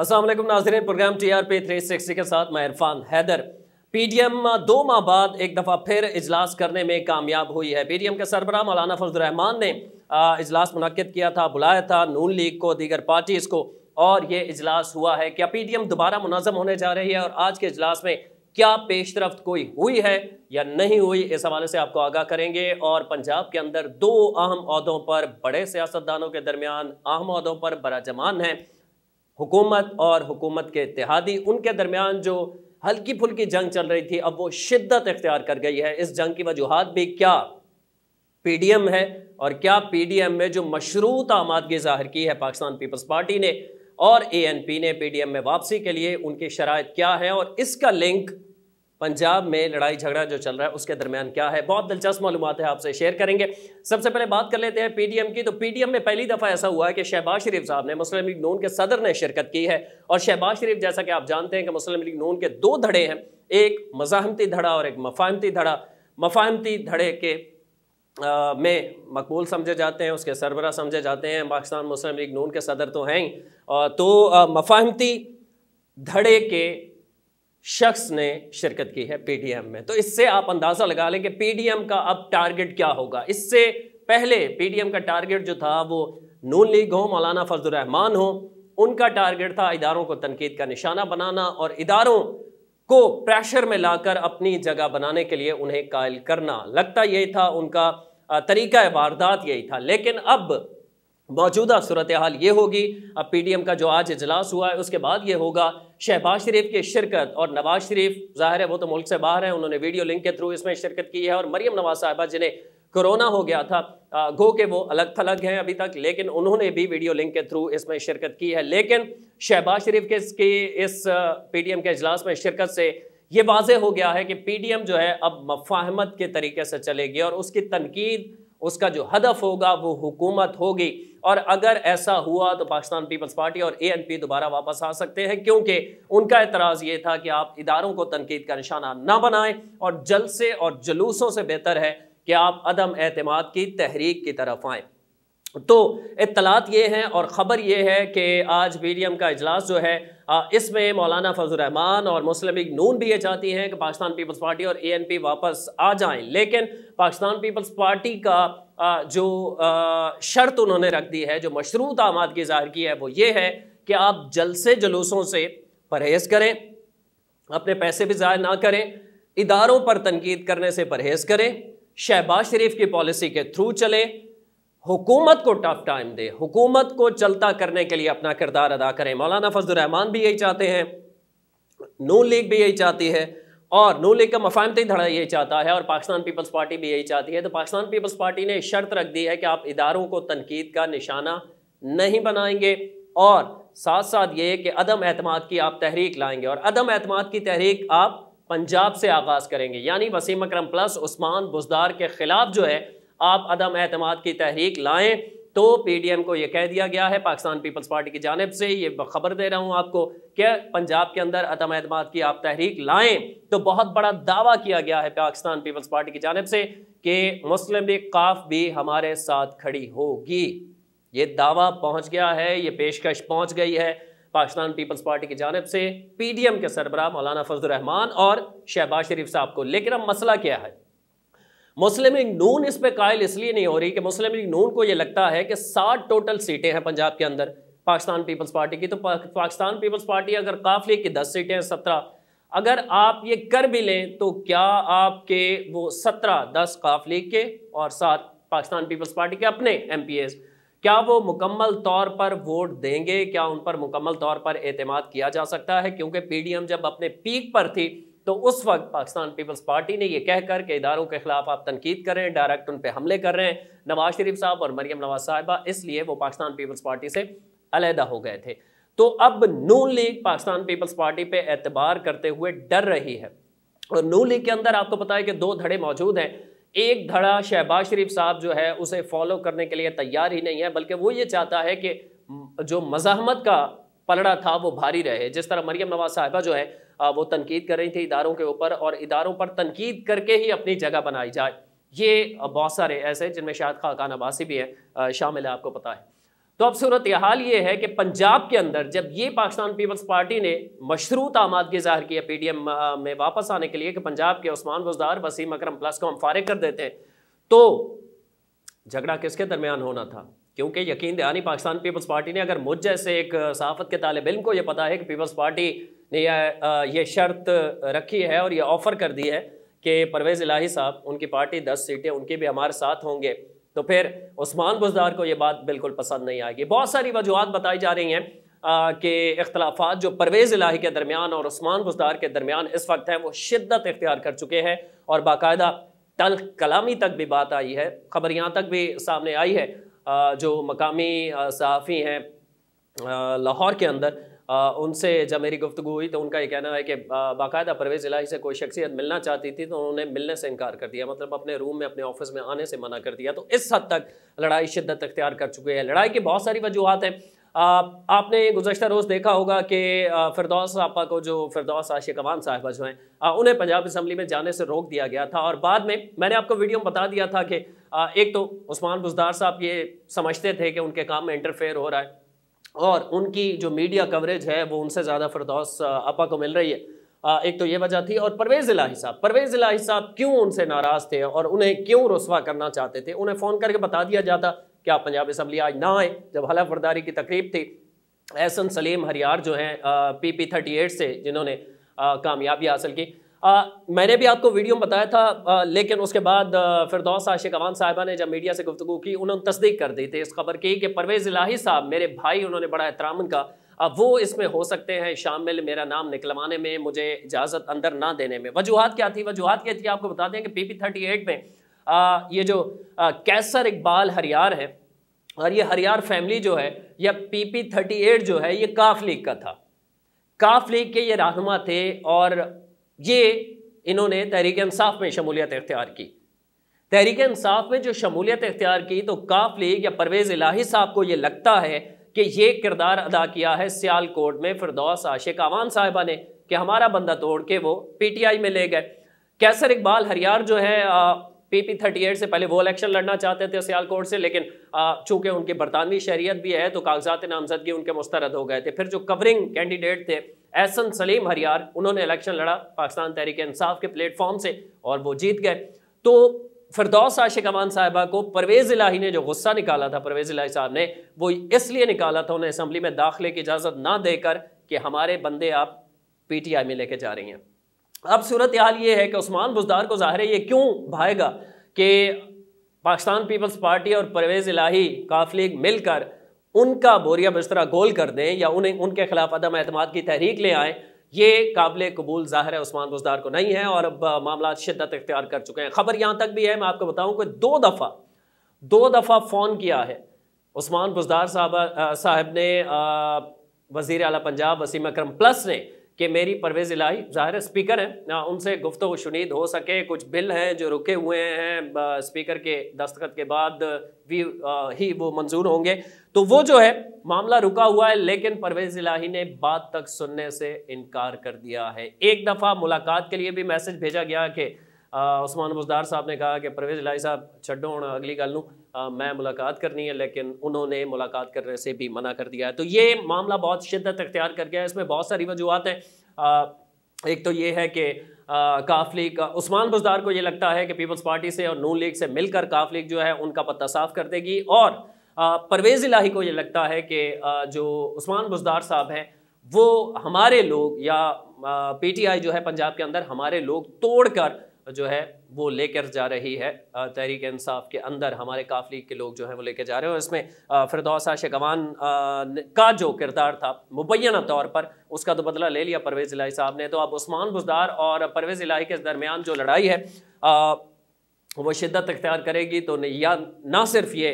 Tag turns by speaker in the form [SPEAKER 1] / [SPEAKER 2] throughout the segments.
[SPEAKER 1] Aslam Nazran programme T R P three sixty के साथ मैं इरफान हैदर पीडीएम दो माह बाद एक दफ़ा फिर इजलास करने में कामयाब हुई है पीडीएम के सरबरा मौलाना फजलरहमान ने इजलास मनद किया था बुलाया था नून लीग को दीगर पार्टीज़ को और ये इजलास हुआ है क्या पीडीएम दोबारा मुनज़म होने जा रही है और आज के इजलास में क्या पेशरफ कोई हुई है या नहीं हुई इस हवाले से आपको आगाह करेंगे और पंजाब के अंदर दो अहम अहदों पर बड़े सियासतदानों के दरमियान अहम अहदों पर बराजमान हैं हुकूमत और हुकूमत के इतिहादी उनके दरमियान जो हल्की फुल्की जंग चल रही थी अब वो शिद्दत इख्तियार कर गई है इस जंग की वजूहत भी क्या पीडीएम है और क्या पीडीएम में जो मशरूत आमादगी जाहिर की है पाकिस्तान पीपल्स पार्टी ने और एएनपी ने पीडीएम में वापसी के लिए उनकी शराइ क्या है और इसका लिंक पंजाब में लड़ाई झगड़ा जो चल रहा है उसके दरमियान क्या है बहुत दिलचस्प मालूम है आपसे शेयर करेंगे सबसे पहले बात कर लेते हैं पीडीएम की तो पीडीएम में पहली दफ़ा ऐसा हुआ है कि शहबाज शरीफ साहब ने मुस्लिम लीग नून के सदर ने शिरकत की है और शहबाज शरीफ जैसा कि आप जानते हैं कि मुस्लिम लीग नून के दो धड़े हैं एक मजाहमती धड़ा और एक मफाहमती धड़ा मफाहमती धड़े के आ, में मकबूल समझे जाते हैं उसके सरबरा समझे जाते हैं पाकिस्तान मुस्लिम लीग नून के सदर तो हैं ही तो मफाहमती धड़े के शख्स ने शिरकत की है पीडीएम में तो इससे आप अंदाज़ा लगा लें कि पीडीएम का अब टारगेट क्या होगा इससे पहले पीडीएम का टारगेट जो था वो नून लीग हो मौलाना फजलरहमान हो उनका टारगेट था इदारों को तनकीद का निशाना बनाना और इदारों को प्रेशर में लाकर अपनी जगह बनाने के लिए उन्हें कायल करना लगता यही था उनका तरीका वारदात यही था लेकिन अब मौजूदा सूरत हाल ये होगी अब पीडीएम का जो आज इजलास हुआ है उसके बाद ये होगा शहबाज शरीफ की शिरकत और नवाज शरीफ जाहिर है वो तो मुल्क से बाहर हैं उन्होंने वीडियो लिंक के थ्रू इसमें शिरकत की है और मरीम नवाज साहबा जिन्हें कोरोना हो गया था गो के वो अलग थलग हैं अभी तक लेकिन उन्होंने भी वीडियो लिंक के थ्रू इसमें शिरकत की है लेकिन शहबाज शरीफ के इसकी इस एम के अजलास में शिरकत से ये वाज हो गया है कि एम जो है अब मफाहमत के तरीके से चलेगी और उसकी तनकीद उसका जो हदफ होगा वो हुकूमत होगी और अगर ऐसा हुआ तो पाकिस्तान पीपल्स पार्टी और ए एन पी दोबारा वापस आ सकते हैं क्योंकि उनका एतराज़ ये था कि आप इदारों को तनकीद का निशाना ना बनाएं और जलसे और जलूसों से बेहतर है कि आप अदम अतमाद की तहरीक की तरफ आएँ तो इतलात ये हैं और ख़बर ये है कि आज बी का अजलास जो है इसमें मौलाना फजल रहमान और मुस्लिम लीग नून भी ये चाहती हैं कि पाकिस्तान पीपल्स पार्टी और ए वापस आ जाएं लेकिन पाकिस्तान पीपल्स पार्टी का जो शर्त उन्होंने रख दी है जो मशरूत की ज़ाहिर की है वो ये है कि आप जलसे जलूसों से परहेज़ करें अपने पैसे भी ज़ाय ना करें इदारों पर तनकीद करने से परहेज़ करें शहबाज शरीफ की पॉलिसी के थ्रू चलें हुकूमत को टफ टाइम दे हुकूमत को चलता करने के लिए अपना किरदार अदा करें मौलाना फजलरहमान भी यही चाहते हैं नू लीग भी यही चाहती है और नू लीग का मफामती धड़ा यही चाहता है और पाकिस्तान पीपल्स पार्टी भी यही चाहती है तो पाकिस्तान पीपल्स पार्टी ने शर्त रख दी है कि आप इदारों को तनकीद का निशाना नहीं बनाएंगे और साथ साथ ये कि अदम अहतमाद की आप तहरीक लाएंगे और अदम अहतमाद की तहरीक आप पंजाब से आगाज़ करेंगे यानी वसीम अक्रम प्लस उस्मान बुजदार के ख़िलाफ़ जो है आप अदम अहतमाद की तहरीक लाएँ तो एम को यह कह दिया गया है पाकिस्तान पीपल्स पार्टी की जानब से ये खबर दे रहा हूँ आपको क्या पंजाब के अंदर अदम अहतमाद की आप तहरीक लाएँ तो बहुत बड़ा दावा किया गया है पाकिस्तान पीपल्स पार्टी की जानब से कि मुस्लिम लीग काफ भी हमारे साथ खड़ी होगी ये दावा पहुँच गया है ये पेशकश पहुँच गई है पाकिस्तान पीपल्स पार्टी की जानब से एम के सरबराह मौलाना फजल रहमान और शहबाज शरीफ साहब को लेकिन अब मसला क्या है मुस्लिम लीग नून इस पर कायल इसलिए नहीं हो रही कि मुस्लिम लीग नून को यह लगता है कि सात टोटल सीटें हैं पंजाब के अंदर पाकिस्तान पीपल्स पार्टी की तो पाकिस्तान पीपल्स पार्टी अगर काफ लीग की दस सीटें हैं सत्रह अगर आप ये कर भी लें तो क्या आपके वो सत्रह दस काफ लीग के और सात पाकिस्तान पीपल्स पार्टी के अपने एम क्या वो मुकम्मल तौर पर वोट देंगे क्या उन पर मुकम्मल तौर पर एतमाद किया जा सकता है क्योंकि पीडीएम जब अपने पीक पर थी तो उस वक्त पाकिस्तान पीपल्स पार्टी ने यह कहकर के इदारों के खिलाफ आप तनकीद कर रहे हैं डायरेक्ट उन पर हमले कर रहे हैं नवाज शरीफ साहब और मरियम नवाज साहिबा इसलिए वो पाकिस्तान पीपल्स पार्टी से अलहदा हो गए थे तो अब नू लीग पाकिस्तान पीपल्स पार्टी पे एतबार करते हुए डर रही है और नू लीग के अंदर आपको पता है कि दो धड़े मौजूद हैं एक धड़ा शहबाज शरीफ साहब जो है उसे फॉलो करने के लिए तैयार ही नहीं है बल्कि वो ये चाहता है कि जो मजाहमत का पलड़ा था वो भारी रहे जिस तरह मरियम नवाज साहिबा जो है वो तनकीद कर रही थी इदारों के ऊपर और इदारों पर तनकीद करके ही अपनी जगह बनाई जाए ये बहुत सारे ऐसे जिनमें शायद खाकान अबासी भी हैं शामिल है आपको पता है तो अब सूरत हाल ये है कि पंजाब के अंदर जब ये पाकिस्तान पीपल्स पार्टी ने मशरूत आमादगी जाहिर किया पी डी एम में वापस आने के लिए कि पंजाब के उस्मान गुजदार वसीम अक्रम प्लस को हम फारिग कर देते हैं तो झगड़ा किसके दरमियान होना था क्योंकि यकीन दहानी पाकिस्तान पीपल्स पार्टी ने अगर मुझ जैसे एक सहाफत के तालब इम को यह पता है कि पीपल्स पार्टी ने यह ये शर्त रखी है और ये ऑफ़र कर दी है कि परवेज़ इलाही साहब उनकी पार्टी दस सीटें उनकी भी हमारे साथ होंगे तो फिर उस्मान बुजदार को ये बात बिल्कुल पसंद नहीं आएगी बहुत सारी वजूहत बताई जा रही हैं कि अख्तलाफा जो परवेज़ इलाही के दरमियान और उस्मान बुजदार के दरमियान इस वक्त है वो शिद्दत इख्तियार कर चुके हैं और बाकायदा तल कलामी तक भी बात आई है खबर यहाँ तक भी सामने आई है जो मकामी सहाफ़ी हैं लाहौर के अंदर उनसे जब मेरी गुफ्तु हुई तो उनका ये कहना है कि बाकायदा परवेज़ इलाही से कोई शख्सियत मिलना चाहती थी तो उन्होंने मिलने से इनकार कर दिया मतलब अपने रूम में अपने ऑफिस में आने से मना कर दिया तो इस हद तक लड़ाई शिद्दत अख्तियार कर चुके हैं लड़ाई की बहुत सारी वजूहत हैं आपने गुजशत रोज़ देखा होगा कि फिरदौस आपा को जो फिरदौस आशिक अवान साहबा जो हैं उन्हें पंजाब इसम्बली में जाने से रोक दिया गया था और बाद में मैंने आपको वीडियो में बता दिया था कि एक तो उस्मान बुजदार साहब ये समझते थे कि उनके काम में इंटरफेयर हो रहा है और उनकी जो मीडिया कवरेज है वो उनसे ज़्यादा फरदौस आपा को मिल रही है आ, एक तो ये वजह थी और परवेज़ इलाही साहब परवेज़ इलाही साहब क्यों उनसे नाराज़ थे और उन्हें क्यों रसवा करना चाहते थे उन्हें फ़ोन करके बता दिया जाता कि आप पंजाब असम्बली आज ना आए जब हलफ बरदारी की तकरीब थी एहसन सलीम हरियार जो हैं पी पी थर्टी एट से जिन्होंने कामयाबी हासिल की आ, मैंने भी आपको वीडियो में बताया था आ, लेकिन उसके बाद फिरदौस आशिक अवान साहिबा ने जब मीडिया से गुफ्तु की उन्होंने तस्दीक कर दी थी इस खबर की कि परवेज़ इलाही साहब मेरे भाई उन्होंने बड़ा एहतराम का अब वो इसमें हो सकते हैं शामिल मेरा नाम निकलवाने में मुझे इजाज़त अंदर ना देने में वजूहत क्या थी वजूहत क्या थी आपको बता दें कि पी पी थर्टी एट में आ, ये जो आ, कैसर इकबाल हरियार है और ये हरियार फैमिली जो है या पी पी थर्टी एट जो है ये काफ लीग का था काफ लीग के ये रहनुमा थे और ये इन्होंने तहरीक इंसाफ में शमूलियत इख्तियार की तहरीक इंसाफ में जो शमूलियत इख्तियार की तो काफ लीग या परवेज़ इलाही साहब को ये लगता है कि ये किरदार अदा किया है सियालकोट में फिरदौस आशिक अवान साहिबा ने कि हमारा बंदा तोड़ के वो पीटीआई में ले गए कैसर इकबाल हरियार जो है पी पी थर्टी एट से पहले वो इलेक्शन लड़ना चाहते थे सियालकोट से लेकिन चूंकि उनकी बरतानवी शहरीत भी है तो कागजात नामजदगी उनके मुस्तरद हो गए थे फिर जो कवरिंग कैंडिडेट थे एहसन सलीम हरियार उन्होंने इलेक्शन लड़ा पाकिस्तान तहरीक इंसाफ के प्लेटफॉर्म से और वो जीत गए तो फिरदौस आशिक अमान साहबा को परवेज़ इलाही ने जो गुस्सा निकाला था परवेज़ इलाही साहब ने वो इसलिए निकाला था उन्हें असम्बली में दाखिले की इजाज़त ना देकर कि हमारे बंदे आप पीटीआई में लेके जा रही हैं अब सूरत हाल ये है कि उस्मान बुजदार को ज़ाहिर है ये क्यों भाएगा कि पाकिस्तान पीपल्स पार्टी और परवेज़ इलाही काफ लीग मिलकर उनका बोरिया बिस्तरा गोल कर दें या उन्हें उनके खिलाफ अदम अहतमाद की तहरीक ले आएँ ये काबिल कबूल ज़ाहिर है उस्मान बुजदार को नहीं है और अब मामला शिद्दत इख्तियार कर चुके हैं खबर यहाँ तक भी है मैं आपको बताऊँ कि दो दफ़ा दो दफ़ा फ़ोन किया है उस्मान बुजदार साहब साहब ने वज़ी अला पंजाब वसीम अक्रम प्लस ने कि मेरी परवेज़ इलाही ज़ाहिर स्पीकर हैं उनसे गुफ्तु शुनीद हो सके कुछ बिल हैं जो रुके हुए हैं स्पीकर के दस्तखत के बाद भी आ, ही वो मंजूर होंगे तो वो जो है मामला रुका हुआ है लेकिन परवेज़ इलाही ने बात तक सुनने से इनकार कर दिया है एक दफ़ा मुलाकात के लिए भी मैसेज भेजा गया कि उस्मान बुजदार साहब ने कहा कि परवेज लाई साहब छो हूँ अगली गल मैं मुलाकात करनी है लेकिन उन्होंने मुलाकात करने से भी मना कर दिया है तो ये मामला बहुत शिद्दत अख्तियार कर गया है इसमें बहुत सारी वजूहत हैं एक तो ये है कि काफ लीग उस्मान बुजदार को ये लगता है कि पीपल्स पार्टी से और नून लीग से मिलकर काफ लीग जो है उनका पत्ता साफ कर देगी और परवेज़ इलाही को ये लगता है कि जो उस्मान बुजदार साहब हैं वो हमारे लोग या पीटीआई जो है पंजाब के अंदर हमारे लोग तोड़कर जो है वो लेकर जा रही है तहरीक इंसाफ के अंदर हमारे काफली के लोग जो हैं वो लेकर जा रहे हैं और इसमें फिरदौसा शेकवान का जो किरदार था मुबैना तौर पर उसका तो बदला ले लिया परवेज़ इलाही साहब ने तो अब उस्मान बुजदार और परवेज़ इलाही के दरमियान जो लड़ाई है वो शिद्दत अख्तियार करेगी तो या ना सिर्फ ये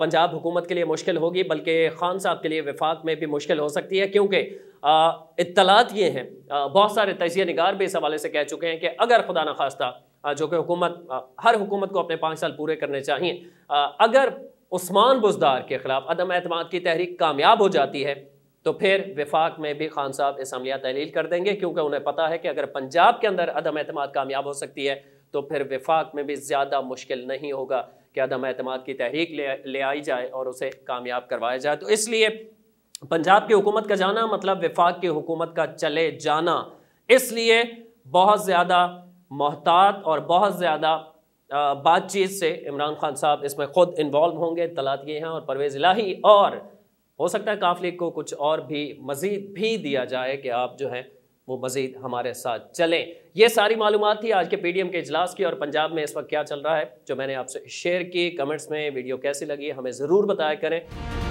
[SPEAKER 1] पंजाब हुकूमत के लिए मुश्किल होगी बल्कि खान साहब के लिए विफाक में भी मुश्किल हो सकती है क्योंकि इतलात ये हैं बहुत सारे तजिया नगार भी इस हवाले से कह चुके हैं कि अगर खुदा न खास्ता जो कि हुकूमत हर हुकूमत को अपने पाँच साल पूरे करने चाहिए अगर उस्मान बुजदार के ख़िलाफ़ अदम अहतम की तहरीक कामयाब हो जाती है तो फिर विफाक में भी खान साहब अमलिया तहलील कर देंगे क्योंकि उन्हें पता है कि अगर पंजाब के अंदर अदम अहतम कामयाब हो सकती है तो फिर विफाक में भी ज़्यादा मुश्किल नहीं होगा कि अदम अतमाद की तहरीक ले ले आई जाए और उसे कामयाब करवाया जाए तो इसलिए पंजाब की हुकूमत का जाना मतलब विफाक की हुकूमत का चले जाना इसलिए बहुत ज़्यादा मोहतात और बहुत ज़्यादा बातचीत से इमरान खान साहब इसमें खुद इन्वॉल्व होंगे तलात ये हैं और परवेज़ इलाही और हो सकता है काफिले को कुछ और भी मज़ीद भी दिया जाए कि आप जो है वो मजीद हमारे साथ चलें ये सारी मालूम थी आज के एम के इजलास की और पंजाब में इस वक्त क्या चल रहा है जो मैंने आपसे शेयर की कमेंट्स में वीडियो कैसी लगी हमें ज़रूर बताया करें